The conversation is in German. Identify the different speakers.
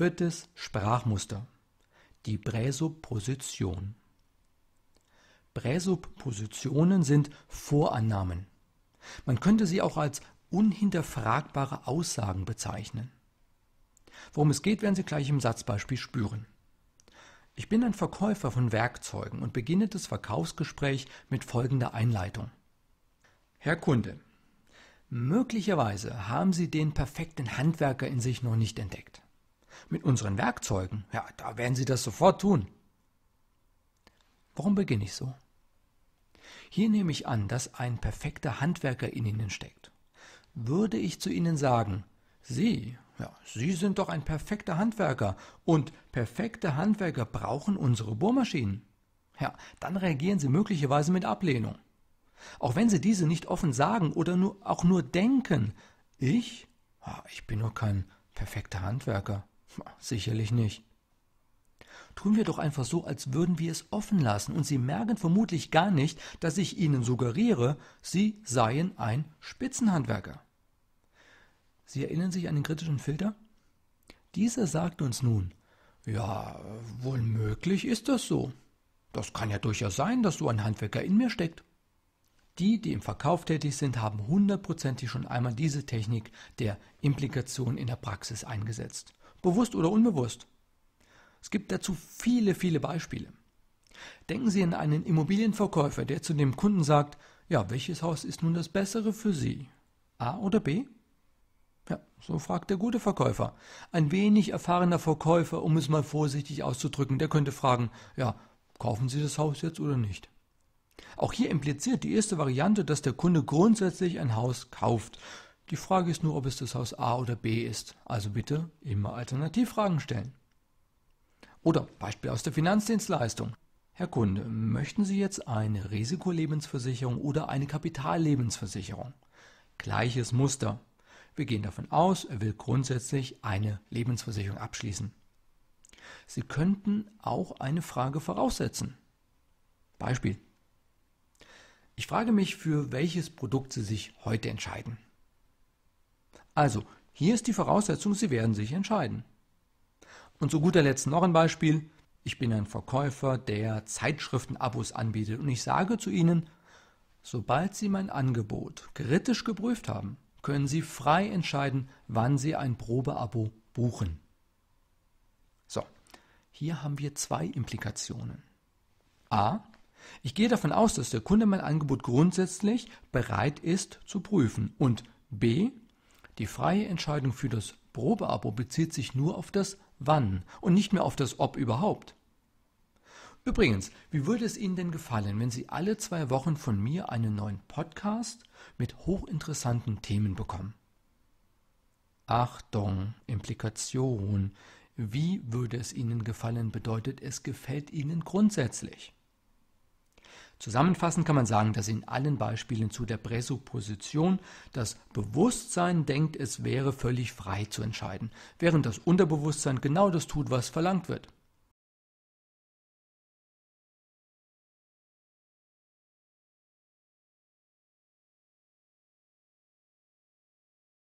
Speaker 1: Viertes Sprachmuster. Die Präsupposition. Präsuppositionen sind Vorannahmen. Man könnte sie auch als unhinterfragbare Aussagen bezeichnen. Worum es geht, werden Sie gleich im Satzbeispiel spüren. Ich bin ein Verkäufer von Werkzeugen und beginne das Verkaufsgespräch mit folgender Einleitung. Herr Kunde, möglicherweise haben Sie den perfekten Handwerker in sich noch nicht entdeckt mit unseren Werkzeugen, ja, da werden sie das sofort tun. Warum beginne ich so? Hier nehme ich an, dass ein perfekter Handwerker in Ihnen steckt. Würde ich zu Ihnen sagen, Sie, ja, Sie sind doch ein perfekter Handwerker und perfekte Handwerker brauchen unsere Bohrmaschinen. Ja, dann reagieren Sie möglicherweise mit Ablehnung. Auch wenn Sie diese nicht offen sagen oder nur, auch nur denken, ich, ah, ich bin nur kein perfekter Handwerker. Hm, sicherlich nicht. Tun wir doch einfach so, als würden wir es offen lassen, und Sie merken vermutlich gar nicht, dass ich Ihnen suggeriere, Sie seien ein Spitzenhandwerker. Sie erinnern sich an den kritischen Filter? Dieser sagt uns nun, ja, wohl möglich ist das so. Das kann ja durchaus sein, dass so ein Handwerker in mir steckt. Die, die im Verkauf tätig sind, haben hundertprozentig schon einmal diese Technik der Implikation in der Praxis eingesetzt bewusst oder unbewusst. Es gibt dazu viele, viele Beispiele. Denken Sie an einen Immobilienverkäufer, der zu dem Kunden sagt, ja, welches Haus ist nun das bessere für Sie? A oder B? Ja, so fragt der gute Verkäufer. Ein wenig erfahrener Verkäufer, um es mal vorsichtig auszudrücken, der könnte fragen, ja, kaufen Sie das Haus jetzt oder nicht? Auch hier impliziert die erste Variante, dass der Kunde grundsätzlich ein Haus kauft. Die Frage ist nur, ob es das Haus A oder B ist. Also bitte immer Alternativfragen stellen. Oder Beispiel aus der Finanzdienstleistung. Herr Kunde, möchten Sie jetzt eine Risikolebensversicherung oder eine Kapitallebensversicherung? Gleiches Muster. Wir gehen davon aus, er will grundsätzlich eine Lebensversicherung abschließen. Sie könnten auch eine Frage voraussetzen. Beispiel. Ich frage mich, für welches Produkt Sie sich heute entscheiden. Also, hier ist die Voraussetzung, Sie werden sich entscheiden. Und zu guter Letzt noch ein Beispiel. Ich bin ein Verkäufer, der Zeitschriftenabos anbietet und ich sage zu Ihnen, sobald Sie mein Angebot kritisch geprüft haben, können Sie frei entscheiden, wann Sie ein Probeabo buchen. So, hier haben wir zwei Implikationen. A. Ich gehe davon aus, dass der Kunde mein Angebot grundsätzlich bereit ist zu prüfen und B. Die freie Entscheidung für das Probeabo bezieht sich nur auf das Wann und nicht mehr auf das Ob überhaupt. Übrigens, wie würde es Ihnen denn gefallen, wenn Sie alle zwei Wochen von mir einen neuen Podcast mit hochinteressanten Themen bekommen? Achtung, Implikation. Wie würde es Ihnen gefallen bedeutet, es gefällt Ihnen grundsätzlich. Zusammenfassend kann man sagen, dass in allen Beispielen zu der Präsupposition das Bewusstsein denkt, es wäre völlig frei zu entscheiden, während das Unterbewusstsein genau das tut, was verlangt wird.